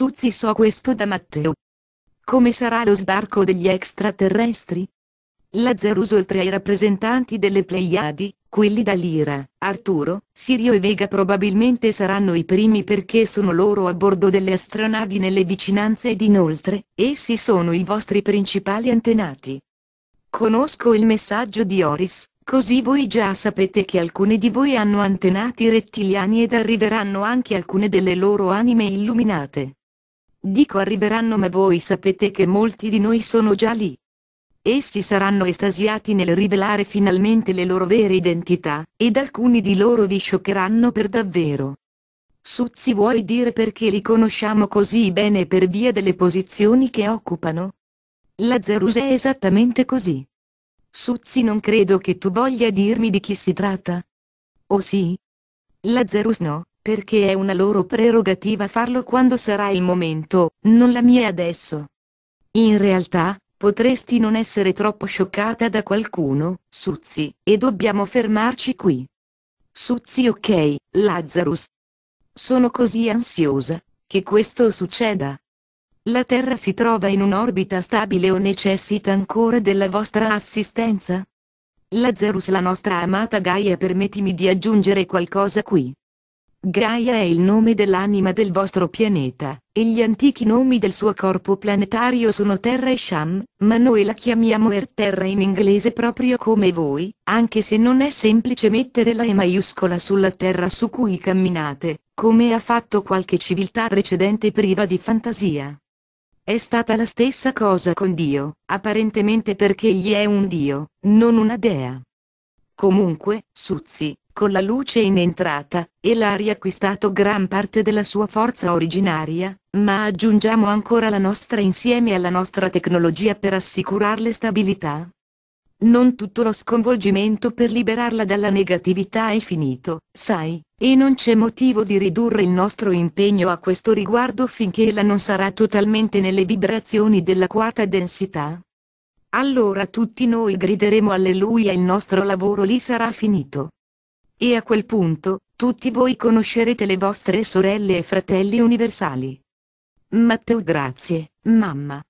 Suzzi so questo da Matteo. Come sarà lo sbarco degli extraterrestri? Lazzaruso oltre ai rappresentanti delle Pleiadi, quelli da Arturo, Sirio e Vega probabilmente saranno i primi perché sono loro a bordo delle astronavi nelle vicinanze ed inoltre, essi sono i vostri principali antenati. Conosco il messaggio di Oris, così voi già sapete che alcuni di voi hanno antenati rettiliani ed arriveranno anche alcune delle loro anime illuminate. Dico arriveranno ma voi sapete che molti di noi sono già lì. Essi saranno estasiati nel rivelare finalmente le loro vere identità, ed alcuni di loro vi scioccheranno per davvero. Suzzi vuoi dire perché li conosciamo così bene per via delle posizioni che occupano? Lazarus è esattamente così. Suzzi non credo che tu voglia dirmi di chi si tratta. Oh sì? Lazarus no, perché è una loro prerogativa farlo quando sarà il momento, non la mia adesso. In realtà, potresti non essere troppo scioccata da qualcuno, Suzzi, e dobbiamo fermarci qui. Suzzi ok, Lazarus. Sono così ansiosa, che questo succeda. La Terra si trova in un'orbita stabile o necessita ancora della vostra assistenza? Lazarus la nostra amata Gaia permettimi di aggiungere qualcosa qui. Gaia è il nome dell'anima del vostro pianeta, e gli antichi nomi del suo corpo planetario sono Terra e Sham, ma noi la chiamiamo Earth Terra in inglese proprio come voi, anche se non è semplice mettere la E maiuscola sulla terra su cui camminate, come ha fatto qualche civiltà precedente priva di fantasia. È stata la stessa cosa con Dio, apparentemente perché egli è un Dio, non una dea. Comunque, Suzzi, con la luce in entrata, ella ha riacquistato gran parte della sua forza originaria, ma aggiungiamo ancora la nostra insieme alla nostra tecnologia per assicurarle stabilità. Non tutto lo sconvolgimento per liberarla dalla negatività è finito, sai, e non c'è motivo di ridurre il nostro impegno a questo riguardo finché ella non sarà totalmente nelle vibrazioni della quarta densità. Allora tutti noi grideremo alleluia e il nostro lavoro lì sarà finito. E a quel punto, tutti voi conoscerete le vostre sorelle e fratelli universali. Matteo grazie, mamma.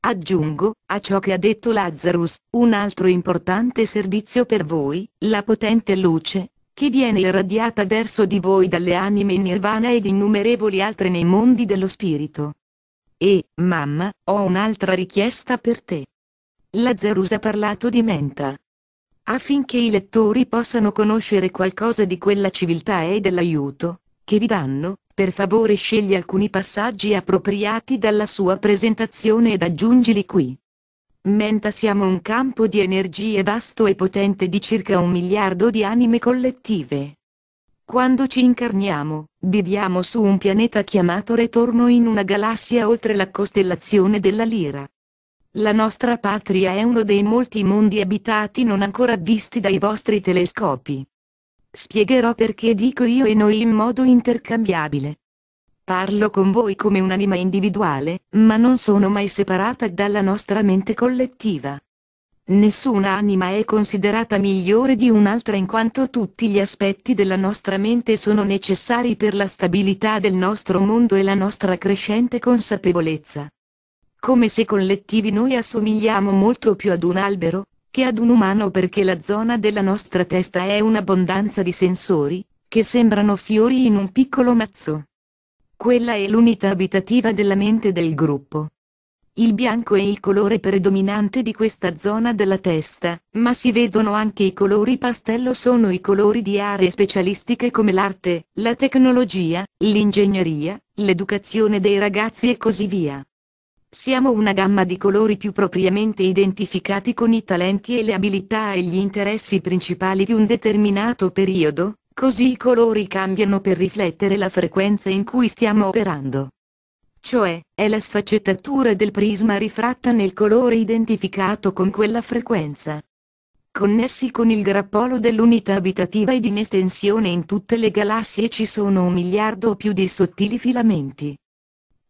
Aggiungo, a ciò che ha detto Lazarus, un altro importante servizio per voi, la potente luce, che viene irradiata verso di voi dalle anime in nirvana ed innumerevoli altre nei mondi dello spirito. E, mamma, ho un'altra richiesta per te. Lazarus ha parlato di menta affinché i lettori possano conoscere qualcosa di quella civiltà e dell'aiuto che vi danno, per favore scegli alcuni passaggi appropriati dalla sua presentazione ed aggiungili qui. Menta siamo un campo di energie vasto e potente di circa un miliardo di anime collettive. Quando ci incarniamo, viviamo su un pianeta chiamato Retorno in una galassia oltre la costellazione della Lira. La nostra patria è uno dei molti mondi abitati non ancora visti dai vostri telescopi. Spiegherò perché dico io e noi in modo intercambiabile. Parlo con voi come un'anima individuale, ma non sono mai separata dalla nostra mente collettiva. Nessuna anima è considerata migliore di un'altra in quanto tutti gli aspetti della nostra mente sono necessari per la stabilità del nostro mondo e la nostra crescente consapevolezza. Come se collettivi noi assomigliamo molto più ad un albero, che ad un umano perché la zona della nostra testa è un'abbondanza di sensori, che sembrano fiori in un piccolo mazzo. Quella è l'unità abitativa della mente del gruppo. Il bianco è il colore predominante di questa zona della testa, ma si vedono anche i colori pastello sono i colori di aree specialistiche come l'arte, la tecnologia, l'ingegneria, l'educazione dei ragazzi e così via. Siamo una gamma di colori più propriamente identificati con i talenti e le abilità e gli interessi principali di un determinato periodo, così i colori cambiano per riflettere la frequenza in cui stiamo operando. Cioè, è la sfaccettatura del prisma rifratta nel colore identificato con quella frequenza. Connessi con il grappolo dell'unità abitativa ed in estensione in tutte le galassie ci sono un miliardo o più di sottili filamenti.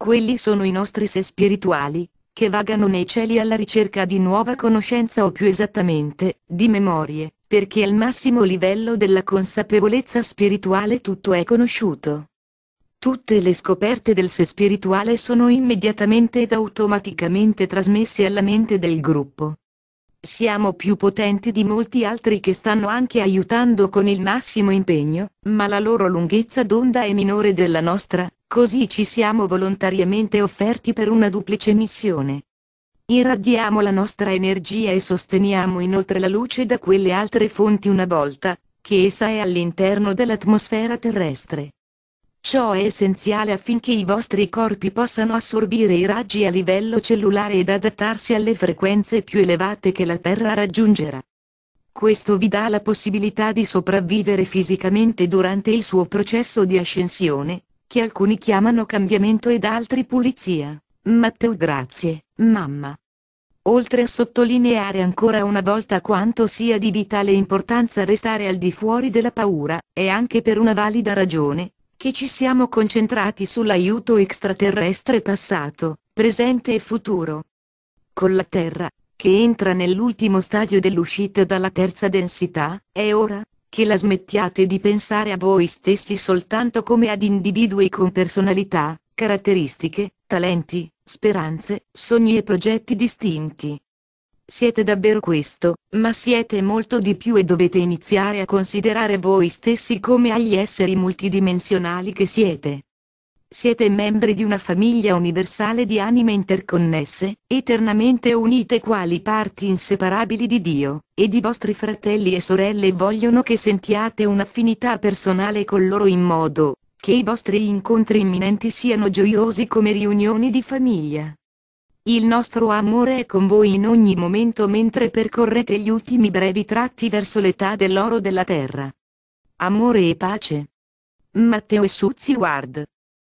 Quelli sono i nostri sé spirituali, che vagano nei cieli alla ricerca di nuova conoscenza o più esattamente, di memorie, perché al massimo livello della consapevolezza spirituale tutto è conosciuto. Tutte le scoperte del sé spirituale sono immediatamente ed automaticamente trasmesse alla mente del gruppo. Siamo più potenti di molti altri che stanno anche aiutando con il massimo impegno, ma la loro lunghezza d'onda è minore della nostra, così ci siamo volontariamente offerti per una duplice missione. Irradiamo la nostra energia e sosteniamo inoltre la luce da quelle altre fonti una volta, che essa è all'interno dell'atmosfera terrestre. Ciò è essenziale affinché i vostri corpi possano assorbire i raggi a livello cellulare ed adattarsi alle frequenze più elevate che la Terra raggiungerà. Questo vi dà la possibilità di sopravvivere fisicamente durante il suo processo di ascensione, che alcuni chiamano cambiamento ed altri pulizia. Matteo grazie, mamma. Oltre a sottolineare ancora una volta quanto sia di vitale importanza restare al di fuori della paura, è anche per una valida ragione, che ci siamo concentrati sull'aiuto extraterrestre passato, presente e futuro. Con la Terra, che entra nell'ultimo stadio dell'uscita dalla terza densità, è ora, che la smettiate di pensare a voi stessi soltanto come ad individui con personalità, caratteristiche, talenti, speranze, sogni e progetti distinti, siete davvero questo, ma siete molto di più e dovete iniziare a considerare voi stessi come agli esseri multidimensionali che siete. Siete membri di una famiglia universale di anime interconnesse, eternamente unite quali parti inseparabili di Dio, ed i vostri fratelli e sorelle vogliono che sentiate un'affinità personale con loro in modo che i vostri incontri imminenti siano gioiosi come riunioni di famiglia. Il nostro amore è con voi in ogni momento mentre percorrete gli ultimi brevi tratti verso l'età dell'oro della terra. Amore e pace. Matteo e Suzzi Ward